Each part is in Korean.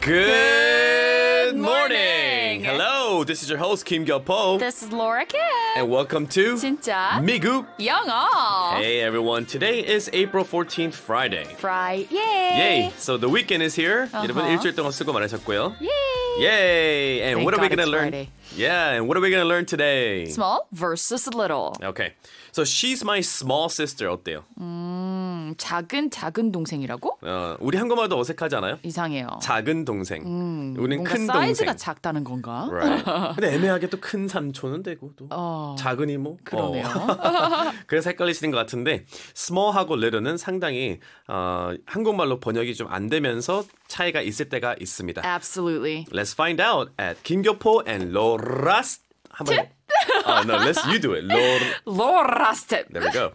Good morning. morning. Hello, this is your host Kim Po. This is Laura Kim. And welcome to 진짜 미국 영어. Hey everyone, today is April 14th, Friday. Friday. Yay. Yay. So the weekend is here. Uh-huh. 여러분 일주일 동안 수고 많으셨고요. Yay. Yay. And Thank what are God we going to learn? Friday. Yeah, and what are we going to learn today? Small versus little. Okay. So she's my small sister 어때요? 음, 작은 작은 동생이라고? 어, 우리 한국말도 어색하지 않아요? 이상해요. 작은 동생. 음, 우리는 큰 사이즈가 동생. 사이즈가 작다는 건가? Right. 근데 애매하게 또 큰 삼촌은 되고 또 어, 작은 이모. 뭐? 그러네요. 어. 그래서 헷갈리시는 것 같은데 small하고 little는 상당히 어, 한국말로 번역이 좀 안 되면서 차이가 있을 때가 있습니다. Absolutely. Let's find out at 김교포 and 로 로라스 한 번. Oh no, let's you do it. 로 로라스. There we go.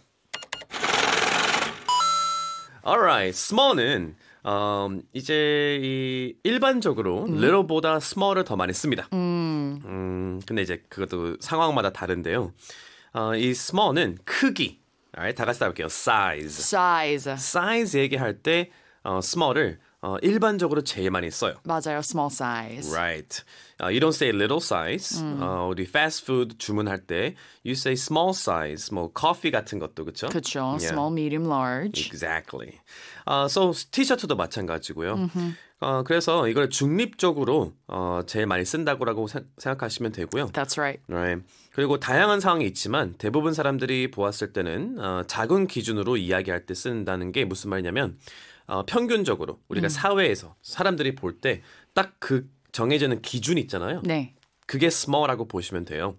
Alright, small은 um, 이제 이 일반적으로 음. little보다 small을 더 많이 씁니다. 음. 음, 근데 이제 그것도 상황마다 다른데요. 어, 이 small은 크기. Alright, 다 같이 따볼게요. size. size. size 얘기할 때 어, small을 어, 일반적으로 제일 많이 써요. 맞아요. small size. Right. Uh, you don't say little size. 음. 어, 우리 fast food 주문할 때 you say small size. 뭐 커피 같은 것도 그렇죠? 그렇죠. Yeah. small, medium, large. Exactly. Uh, so 티셔츠도 마찬가지고요. 어, 그래서 이걸 중립적으로 어, 제일 많이 쓴다고라고 생각하시면 되고요. That's right. right. 그리고 다양한 상황이 있지만 대부분 사람들이 보았을 때는 어, 작은 기준으로 이야기할 때 쓴다는 게 무슨 말이냐면 어, 평균적으로 우리가 음. 사회에서 사람들이 볼 때 딱 그 정해지는 기준이 있잖아요. 네. 그게 small라고 보시면 돼요.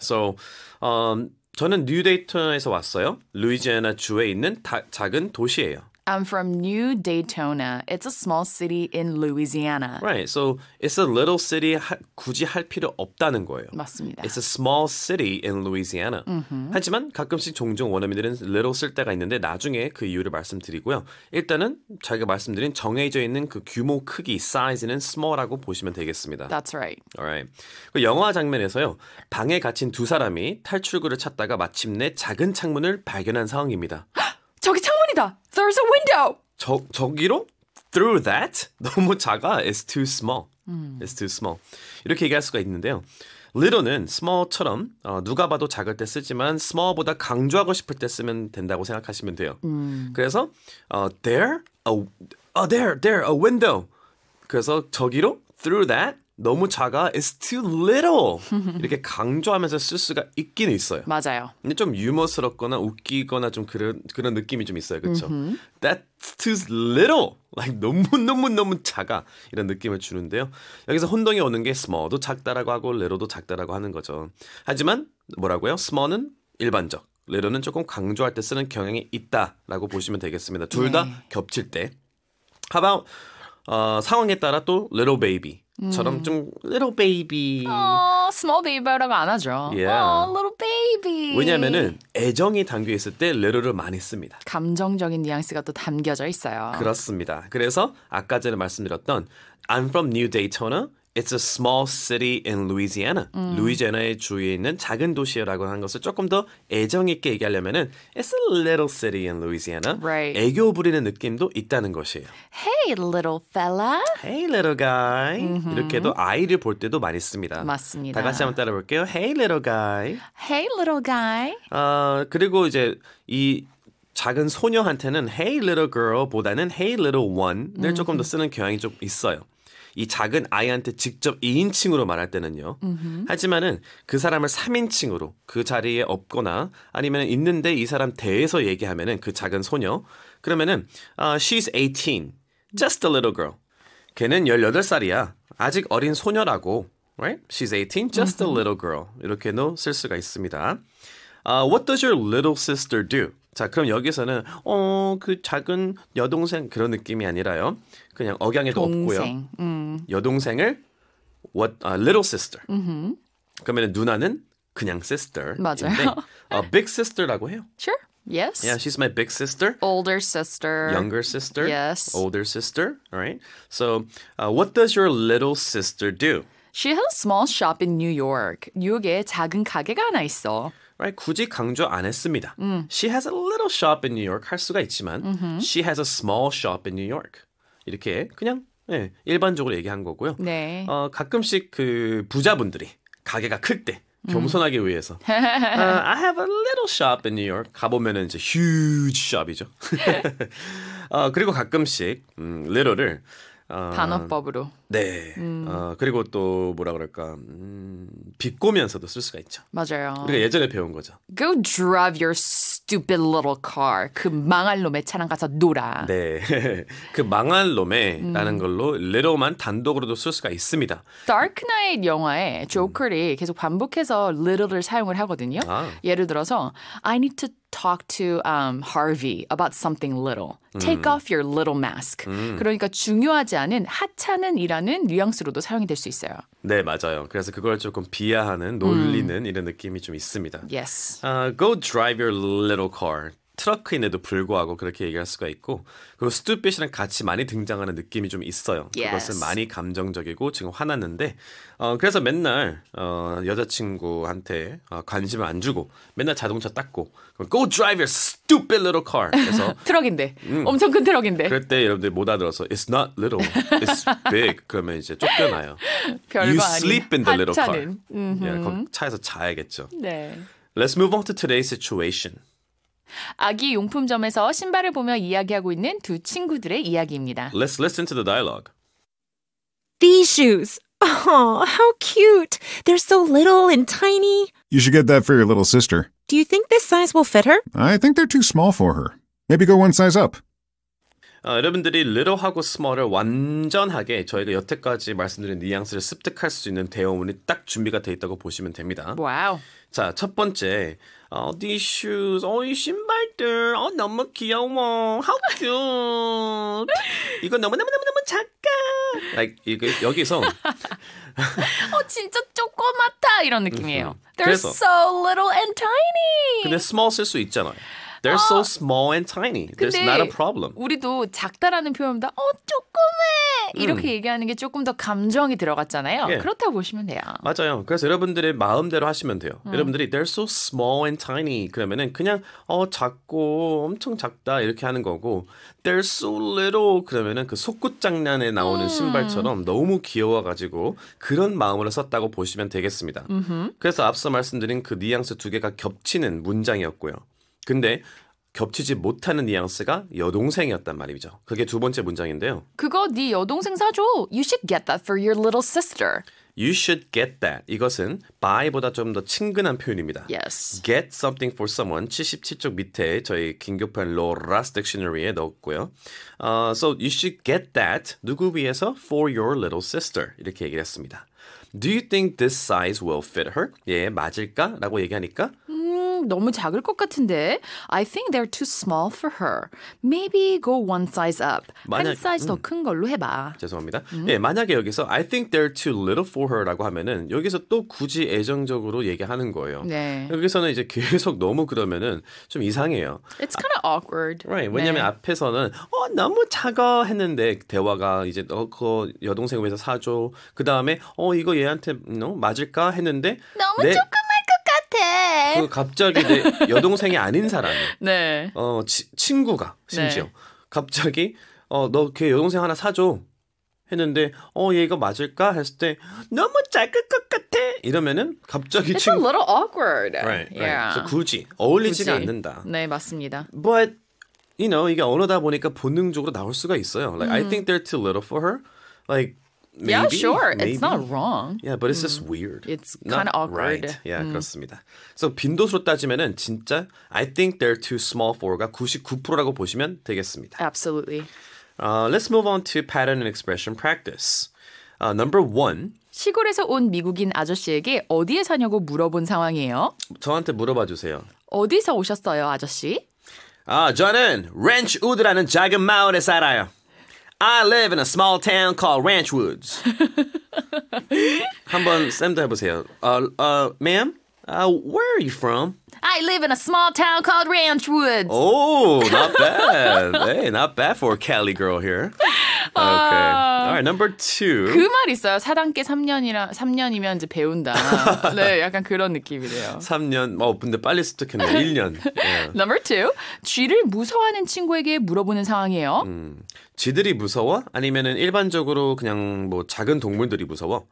So, um, 저는 뉴데이터에서 왔어요. 루이지애나 주에 있는 다, 작은 도시예요. I'm from New Daytona. It's a small city in Louisiana. Right. So it's a little city 하, 굳이 할 필요 없다는 거예요. 맞습니다. It's a small city in Louisiana. Mm-hmm. 하지만 가끔씩 종종 원어민들은 little 쓸 때가 있는데 나중에 그 이유를 말씀드리고요. 일단은 자기가 말씀드린 정해져 있는 그 규모 크기 size는 small라고 보시면 되겠습니다. That's right. Alright. 그 영화 장면에서요. 방에 갇힌 두 사람이 탈출구를 찾다가 마침내 작은 창문을 발견한 상황입니다. 문이다. There's a window. 저 저기로? Through that? 너무 작아. It's too small. 음. It's too small. 이렇게 얘기할 수가 있는데요. little는 small처럼 어, 누가 봐도 작을 때 쓰지만 small보다 강조하고 싶을 때 쓰면 된다고 생각하시면 돼요. 음. 그래서 어, there, a, o there, there, a window. 그래서 저기로 through that 너무 작아 is too little 이렇게 강조하면서 쓸 수가 있긴 있어요. 맞아요. 근데 좀 유머스럽거나 웃기거나 좀 그런 그런 느낌이 좀 있어요. 그렇죠? That's too little. Like 너무 너무 너무 작아 이런 느낌을 주는데요. 여기서 혼동이 오는 게 small도 작다라고 하고 little도 작다라고 하는 거죠. 하지만 뭐라고요? small은 일반적, 레로는 조금 강조할 때 쓰는 경향이 있다라고 보시면 되겠습니다. 둘다 네. 겹칠 때. How about 어, 상황에 따라 또 little baby 저럼좀 음. little baby. 어, small baby라고 안 하죠. 예. 어, little baby. 왜냐면은 애정이 담겨 있을 때 little를 많이 씁니다. 감정적인 뉘앙스가 또 담겨져 있어요. 그렇습니다. 그래서 아까 전에 말씀드렸던 I'm from New Daytona It's a small city in Louisiana. 음. 루이지애나의 주위에 있는 작은 도시라고 한 것을 조금 더 애정 있게 얘기하려면은 It's a little city in Louisiana. Right. 애교 부리는 느낌도 있다는 것이에요. Hey little fella. Hey little guy. Mm-hmm. 이렇게도 아이를 볼 때도 많이 씁니다. 맞습니다. 다 같이 한번 따라 볼게요. Hey little guy. Hey little guy. 아, 어, 그리고 이제 이 작은 소녀한테는 hey little girl보다는 hey little one을 mm-hmm. 조금 더 쓰는 경향이 좀 있어요. 이 작은 아이한테 직접 2인칭으로 말할 때는요. 음흠. 하지만은 그 사람을 3인칭으로 그 자리에 없거나 아니면 있는데 이 사람 대해서 얘기하면은 그 작은 소녀 그러면은 uh, she's 18. just a little girl. 걔는 18살이야. 아직 어린 소녀라고. right? she's 18. just a little girl. 이렇게도 쓸 수가 있습니다. Uh, what does your little sister do? 자, 그럼 여기서는 어, 그 작은 여동생 그런 느낌이 아니라요. 그냥 억양에도 동생. 없고요. 음. 여동생을 what uh, little sister. 음흠. 그러면 누나는 그냥 sister. 맞아요. uh, big sister라고 해요. Sure. Yes. Yeah, she's my big sister. Older sister. Younger sister. Yes. Older sister. All right. So, uh, what does your little sister do? She has a small shop in New York. 뉴욕에 작은 가게가 하나 있어. Right, 굳이 강조 안 했습니다. 음. She has a little shop in New York 할 수가 있지만, mm-hmm. she has a small shop in New York. 이렇게 그냥 예, 일반적으로 얘기한 거고요. 네. 어, 가끔씩 그 부자분들이 가게가 클 때 겸손하기 위해서 uh, I have a little shop in New York 가보면은 이제 huge shop이죠. 어, 그리고 가끔씩 음, little를 아, 단어법으로. 네. 음. 어, 그리고 또 뭐라 그럴까 음, 비꼬면서도 쓸 수가 있죠. 맞아요. 우리가 예전에 배운 거죠. Go drive your stupid little car. 그 망할 놈의 차랑 가서 놀아. 네. 그 망할 놈의라는 음. 걸로 little만 단독으로도 쓸 수가 있습니다. 다크나잇 영화에 조커리 계속 반복해서 little를 사용을 하거든요. 아. 예를 들어서 I need to talk to um, Harvey about something little. Take 음. off your little mask. 음. 그러니까 중요하지 않은 하찮은이라는 뉘앙스로도 사용이 될 수 있어요. 네, 맞아요. 그래서 그걸 조금 비하하는, 놀리는 음. 이런 느낌이 좀 있습니다. Yes. Uh, go drive your little car. 트럭크임에도 불구하고 그렇게 얘기할 수가 있고 그리고 스투핏이랑 같이 많이 등장하는 느낌이 좀 있어요. Yes. 그것은 많이 감정적이고 지금 화났는데 어, 그래서 맨날 어, 여자친구한테 어, 관심을 안 주고 맨날 자동차 닦고 Go drive your stupid little car. 그래서 트럭인데 음, 엄청 큰 트럭인데 그럴 때 여러분들 이못 알아들어서 It's not little, it's big. 그러면 이제 쫓겨나요. you sleep in the little car. 예, 차에서 자야겠죠. 네. Let's move on to today's situation. 아기 용품점에서 신발을 보며 이야기하고 있는 두 친구들의 이야기입니다. Let's listen to the dialogue. These shoes. Oh, how cute. They're so little and tiny. You should get that for your little sister. Do you think this size will fit her? I think they're too small for her. Maybe go one size up. 아, 여러분들이 little하고 small을 완전하게 저희가 여태까지 말씀드린 뉘앙스를 습득할 수 있는 대어문이 딱 준비가 돼 있다고 보시면 됩니다. 와우. 자, 첫 번째 어, 디 h e s h o e s 어, 이 신발들, 어, 너무 귀여워. How cute. 이거 너무너무너무너무 작아. Like, 이게 여기서. 어, 진짜 조그맣다. 이런 느낌이에요. They're 그래서. so little and tiny. 근데 small 쓸수 있잖아요. They're 아, so small and tiny. There's not a problem. 우리도 작다라는 표현보다 어 조그매 음. 이렇게 음. 얘기하는 게 조금 더 감정이 들어갔잖아요. 예. 그렇다 보시면 돼요. 맞아요. 그래서 여러분들의 마음대로 하시면 돼요. 음. 여러분들이 they're so small and tiny 그러면은 그냥 어 작고 엄청 작다 이렇게 하는 거고 they're so little 그러면은 그 속꿉장난에 나오는 음. 신발처럼 너무 귀여워가지고 그런 마음으로 썼다고 보시면 되겠습니다. 음흠. 그래서 앞서 말씀드린 그 뉘앙스 두 개가 겹치는 문장이었고요. 근데 겹치지 못하는 뉘앙스가 여동생이었단 말이죠. 그게 두 번째 문장인데요. 그거 네 여동생 사줘. You should get that for your little sister. You should get that. 이것은 buy보다 좀 더 친근한 표현입니다. Yes. Get something for someone 77쪽 밑에 저희 긴급한 로라스 딕셔너리에 넣었고요. Uh, so you should get that. 누구 위해서? For your little sister. 이렇게 얘기를 했습니다. Do you think this size will fit her? 예, 맞을까? 라고 얘기하니까 음. 너무 작을 것 같은데. I think they're too small for her. Maybe go one size up. 만약, 한 사이즈 더 큰 걸로 해봐. 죄송합니다. 음. 예, 만약에 여기서 I think they're too little for her라고 하면은 여기서 또 굳이 애정적으로 얘기하는 거예요. 네. 여기서는 이제 계속 너무 그러면은 좀 이상해요. It's kind of awkward. Right. 왜냐면 네. 앞에서는 어 너무 작아 했는데 대화가 이제 너그 여동생 위해서 사줘. 그 다음에 어 이거 얘한테 n 맞을까 했는데 너무 내, 조금 같아. 그 갑자기 내 여동생이 아닌 사람이 네. 어 치, 친구가 심지어 네. 갑자기 어너걔 여동생 하나 사줘 했는데 어 얘가 맞을까 했을 때 너무 작을 것 같아 이러면은 갑자기 It's 친구 a little awkward. Right, right. Yeah. 그래서 굳이 어울리지가 굳이. 않는다. 네 맞습니다. But you know 이게 언어다 보니까 본능적으로 나올 수가 있어요. Like m I 음. think they're too little for her. Like Maybe, yeah, sure. Maybe. It's not wrong. Yeah, but it's just weird. It's kind of awkward. Right. Yeah, 음. 그렇습니다. So 빈도수로 따지면은 진짜 I think they're too small for가 99%라고 보시면 되겠습니다. Absolutely. Uh, let's move on to pattern and expression practice. Uh, number one. 시골에서 온 미국인 아저씨에게 어디에 사냐고 물어본 상황이에요. 저한테 물어봐 주세요. 어디서 오셨어요, 아저씨? 아, 저는 렌치 우드라는 작은 마을에 살아요. I live in a small town called Ranch Woods. 한번 쌤도 해보세요. Uh, uh, ma'am, uh, where are you from? I live in a small town called Ranch Woods. Oh, not bad. hey, not bad for a Cali girl here. 아. Okay. All right, number two. 그말 있어요. 사단계 3년이라 3년이면 이제 배운다. 네, 약간 그런 느낌이래요. 3년. 어, 뭐, 근데 빨리 습득했네. 1년. Yeah. 예. Number two. 쥐를 무서워하는 친구에게 물어보는 상황이에요. 음, 쥐들이 무서워? 아니면은 일반적으로 그냥 뭐 작은 동물들이 무서워?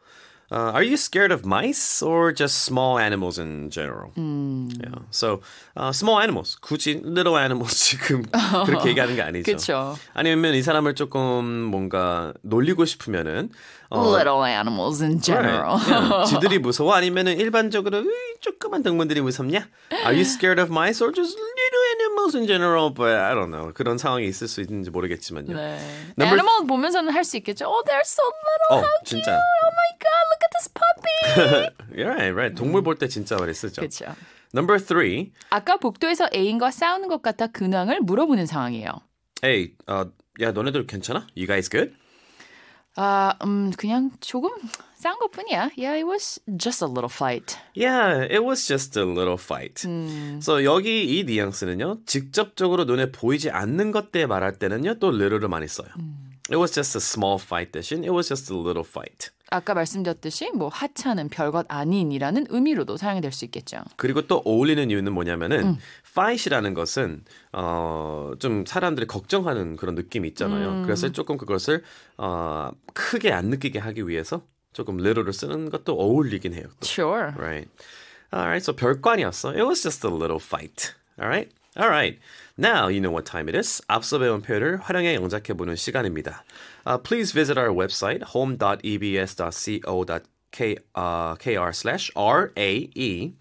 Uh, are you scared of mice or just small animals in general? Hmm. Yeah. So uh, small animals, 굳이 little animals 지금 그렇게 얘기하는 게 아니죠. 그렇죠. 아니면 이 사람을 조금 뭔가 놀리고 싶으면은 little animals in general. Right. Yeah. 쥐들이 무서워 아니면은 일반적으로 조그만 동물들이 무섭냐? Are you scared of mice or just little animals in general? But I don't know. 그런 상황이 있을 수 있는지 모르겠지만요. 네. Number... Animal 보면서는 할 수 있겠죠. Oh, they're so little. Oh, How 진짜. cute. Oh my god, look at this puppy. yeah, right, right. 동물 볼 때 진짜 많이 쓰죠. 그렇죠. Number three. 아까 복도에서 애인과 싸우는 것 같아 근황을 물어보는 상황이에요. Hey, uh, 야 너네들 괜찮아? You guys good? Uh, u 그냥 조금 싼 것뿐이야. Yeah, it was just a little fight. Yeah, it was just a little fight. 음. So 여기 이 뉘앙스는요. 직접적으로 눈에 보이지 않는 것들 말할 때는요. 또 little를 많이 써요. 음. It was just a small fight 대신 it was just a little fight. 아까 말씀드렸듯이 뭐 하찮은 별것 아닌이라는 의미로도 사용이 될 수 있겠죠. 그리고 또 어울리는 이유는 뭐냐면은 음. fight이라는 것은 어 좀 사람들이 걱정하는 그런 느낌이 있잖아요. 음. 그래서 조금 그것을 어 크게 안 느끼게 하기 위해서 조금 little를 쓰는 것도 어울리긴 해요. 또. Sure. Right. Alright. So 별관이었어. It was just a little fight. Alright. Alright. Now you know what time it is. 앞서 배운 표현을 활용해 영작해 보는 시간입니다. Uh, please visit our website, home.ebs.co.kr uh, RAE.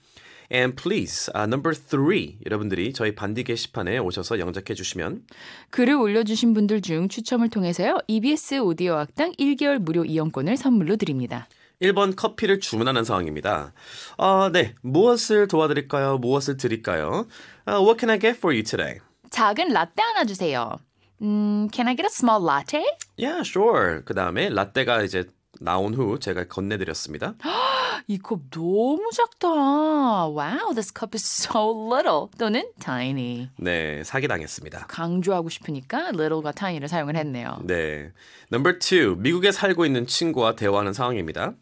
And please, uh, number three, 여러분들이 저희 반디 게시판에 오셔서 영작해 주시면 글을 올려주신 분들 중 추첨을 통해서요. EBS 오디오 악당 1개월 무료 이용권을 선물로 드립니다. 1번 커피를 주문하는 상황입니다. 아, 네. 무엇을 도와드릴까요? 무엇을 드릴까요? Uh, what can I get for you today? 작은 라떼 하나 주세요. 음, can I get a small latte? Yeah, sure. 그 다음에 라떼가 이제 나온 후 제가 건네드렸습니다. 이 컵 너무 작다. Wow, this cup is so little. 또는 tiny. 네, 사기당했습니다. 강조하고 싶으니까 little과 tiny를 사용을 했네요. 네. Number two, 미국에 살고 있는 친구와 대화하는 상황입니다.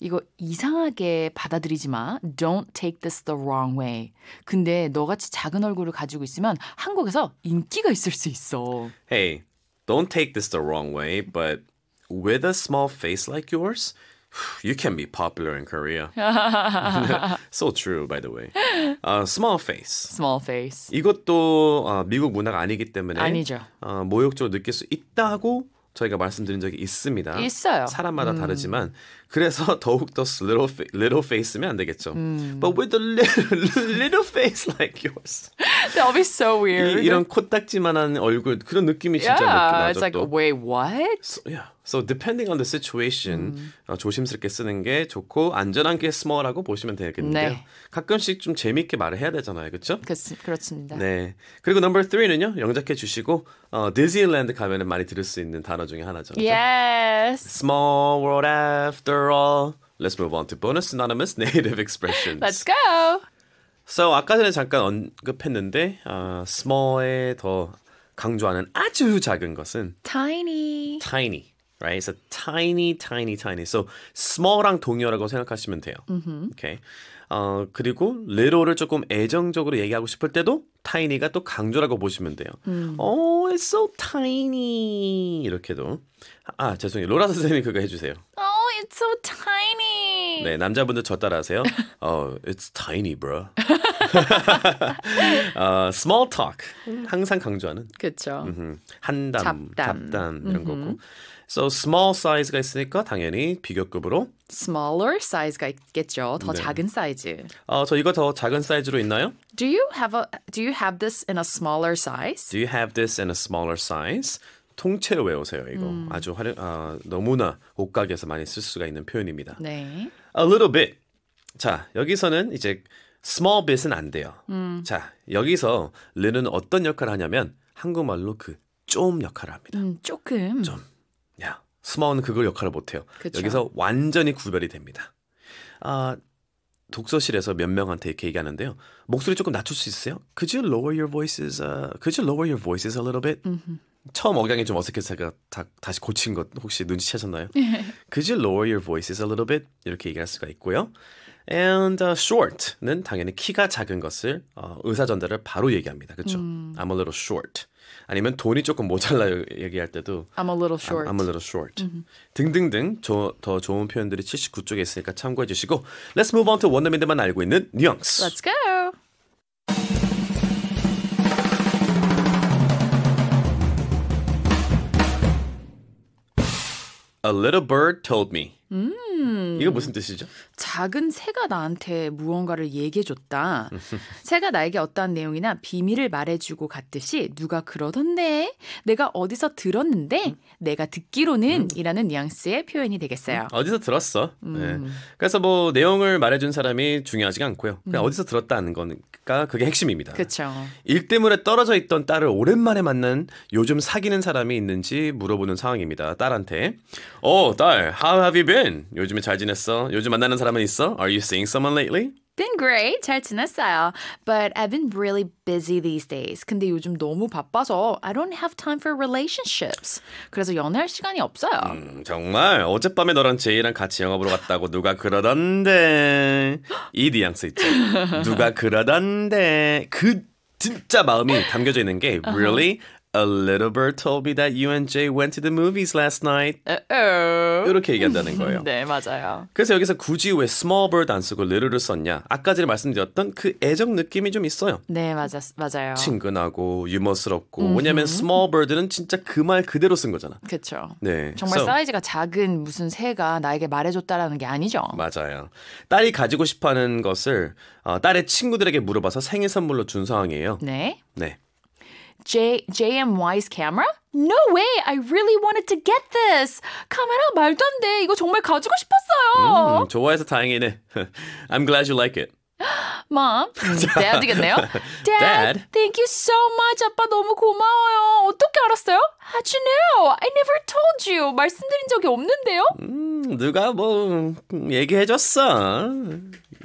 이거 이상하게 받아들이지 마. Don't take this the wrong way. 근데 너같이 작은 얼굴을 가지고 있으면 한국에서 인기가 있을 수 있어. Hey, don't take this the wrong way, but with a small face like yours, you can be popular in Korea. so true, by the way. Uh, small face. Small face. 이것도 어, 미국 문화가 아니기 때문에 아니죠. 어, 모욕적으로 느낄 수 있다고 저희가 말씀드린 적이 있습니다. 있어요. 사람마다 음. 다르지만 그래서 더욱 더 little fa- little face면 안 되겠죠. 음. But with a little, little face like yours, that would be so weird. 이, 이런 코딱지만한 얼굴 그런 느낌이 진짜 yeah, 느낌 나죠. It's like 또. wait what? So, yeah. So depending on the situation 음. 어, 조심스럽게 쓰는 게 좋고 안전한 게 small라고 보시면 되겠는데요. 네. 가끔씩 좀 재미있게 말을 해야 되잖아요, 그렇죠? 그, 그렇습니다. 네. 그리고 number three는요 영작해 주시고 어, d e s i 디즈니랜드 가면은 많이 들을 수 있는 단어 중에 하나죠. 그렇죠? Yes. Small world after all. Let's move on to bonus a n o n y m o u s native expressions. Let's go. So 아까 전에 잠깐 언급했는데 어, small에 더 강조하는 아주 작은 것은 tiny. tiny. right? It's a tiny, tiny, tiny. So small랑 동요라고 생각하시면 돼요. Mm-hmm. Okay. 어 그리고 little를 조금 애정적으로 얘기하고 싶을 때도 tiny가 또 강조라고 보시면 돼요. 음. Oh, it's so tiny 이렇게도. 아 죄송해요, 로라 선생님 그거 해주세요. Oh, it's so tiny. 네 남자분들 저 따라하세요. oh, it's tiny, bro. 어, small talk 항상 강조하는. 그렇죠. 한담, 잡담, 잡담 이런 음흠. 거고. So small size가 있으니까 당연히 비교급으로 smaller size가 있겠죠. 더 네. 작은 사이즈. 어, 저 이거 더 작은 사이즈로 있나요? Do you have a do you have this in a smaller size? Do you have this in a smaller size? 통째로 외우세요. 이거 음. 아주 활용 어, 너무나 옷가게에서 많이 쓸 수가 있는 표현입니다. 네. A little bit. 자, 여기서는 이제 small bit은 안 돼요. 음. 자, 여기서 little는 어떤 역할을 하냐면 한국말로 그 좀 역할을 합니다. 음, 조금. 좀. 야 스마운 그걸 역할을 못해요. 그쵸. 여기서 완전히 구별이 됩니다. 아 독서실에서 몇 명한테 이렇게 얘기하는데요. 목소리 조금 낮출 수 있어요? Could you lower your voices? Uh, could you lower your voices a little bit? 처음 억양이 좀 어색해서 제가 다, 다시 고친 것 혹시 눈치채셨나요? 예. Could you lower your voices a little bit? 이렇게 얘기할 수가 있고요. And uh, short는 당연히 키가 작은 것을 어, 의사전달을 바로 얘기합니다. 그렇죠? 음. I'm a little short. 아니면 돈이 조금 모자라 얘기할 때도 I'm a little short. I'm, a little short. Mm-hmm. 등등등 저, 더 좋은 표현들이 79쪽에 있으니까 참고해 주시고 Let's move on to 원더민들만 알고 있는 뉘앙스. Let's go. A little bird told me. Mm. 음. 이거 무슨 뜻이죠? 작은 새가 나한테 무언가를 얘기해줬다. 새가 나에게 어떠한 내용이나 비밀을 말해주고 갔듯이 누가 그러던데 내가 어디서 들었는데 음. 내가 듣기로는 음. 이라는 뉘앙스의 표현이 되겠어요. 음. 어디서 들었어. 네. 음. 그래서 뭐 내용을 말해준 사람이 중요하지가 않고요. 그냥 어디서 들었다는 거니까 그게 핵심입니다. 그렇죠. 일 때문에 떨어져 있던 딸을 오랜만에 만난 요즘 사귀는 사람이 있는지 물어보는 상황입니다. 딸한테 어, 딸, how have you been? 요즘에 잘 지냈어? 요즘 만나는 사람은 있어? Are you seeing someone lately? Been great. 잘 지냈어요. But I've been really busy these days. 근데 요즘 너무 바빠서 I don't have time for relationships. 그래서 연애할 시간이 없어요. 음, 정말 어젯밤에 너랑 제이랑 같이 영화 보러 갔다고 누가 그러던데. 이 뉘앙스 있지. 누가 그러던데. 그 진짜 마음이 담겨져 있는 게 really A little bird told me that you and Jay went to the movies last night. Uh-oh. 이렇게 얘기한다는 거예요. 네, 맞아요. 그래서 여기서 굳이 왜 small bird 안 쓰고 little를 썼냐? 아까 전에 말씀드렸던 그 애정 느낌이 좀 있어요. 네, 맞아, 맞아요. 친근하고 유머스럽고. 음. 왜냐면 small bird는 진짜 그 말 그대로 쓴 거잖아. 그렇죠. 네. 정말 so, 사이즈가 작은 무슨 새가 나에게 말해줬다라는 게 아니죠. 맞아요. 딸이 가지고 싶어하는 것을 어, 딸의 친구들에게 물어봐서 생일 선물로 준 상황이에요. 네. 네. J, JMY's camera? No way! I really wanted to get this! 카메라 말도 안 돼! 이거 정말 가지고 싶었어요! 음, 좋아해서 다행이네. I'm glad you like it. Mom, Dad 되겠네요. Dad, Dad, thank you so much. 아빠 너무 고마워요. 어떻게 알았어요? How'd you know? I never told you. 말씀드린 적이 없는데요. 음, 누가 뭐 얘기해줬어.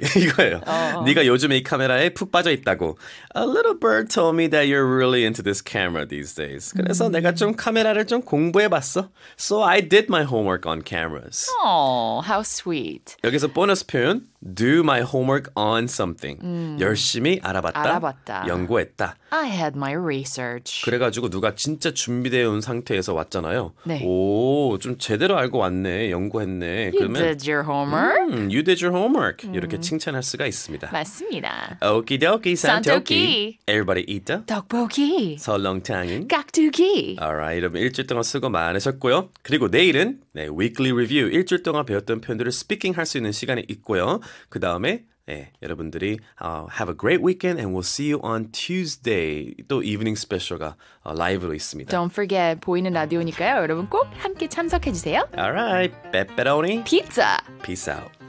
이거예요. 어. 네가 요즘 이 카메라에 푹 빠져 있다고. A little bird told me that you're really into this camera these days. 그래서 음. 내가 좀 카메라를 좀 공부해 봤어. So I did my homework on cameras. Oh, how sweet. 여기서 보너스 표현 do my homework on something. 음. 열심히 알아봤다, 알아봤다. 연구했다. I had my research. 그래가지고 누가 진짜 준비되어 온 상태에서 왔잖아요. 네. 오, 좀 제대로 알고 왔네, 연구했네. You did your homework. 음, you did your homework. 음. 이렇게 칭찬할 수가 있습니다. 맞습니다. 오키도키 산토끼. Everybody eat the 떡볶이. 설렁탕인 깍두기. Alright, 여러분 일주일 동안 수고 많으셨고요. 그리고 내일은 네, weekly review 일주일 동안 배웠던 표현들을 스피킹 할 수 있는 시간이 있고요. 그 다음에 네, 여러분들이 uh, have a great weekend and we'll see you on Tuesday. 또 이브닝 스페셜가 uh, 라이브로 있습니다. Don't forget 보이는 라디오니까요. 여러분 꼭 함께 참석해 주세요. Alright, pepperoni pizza. Peace out.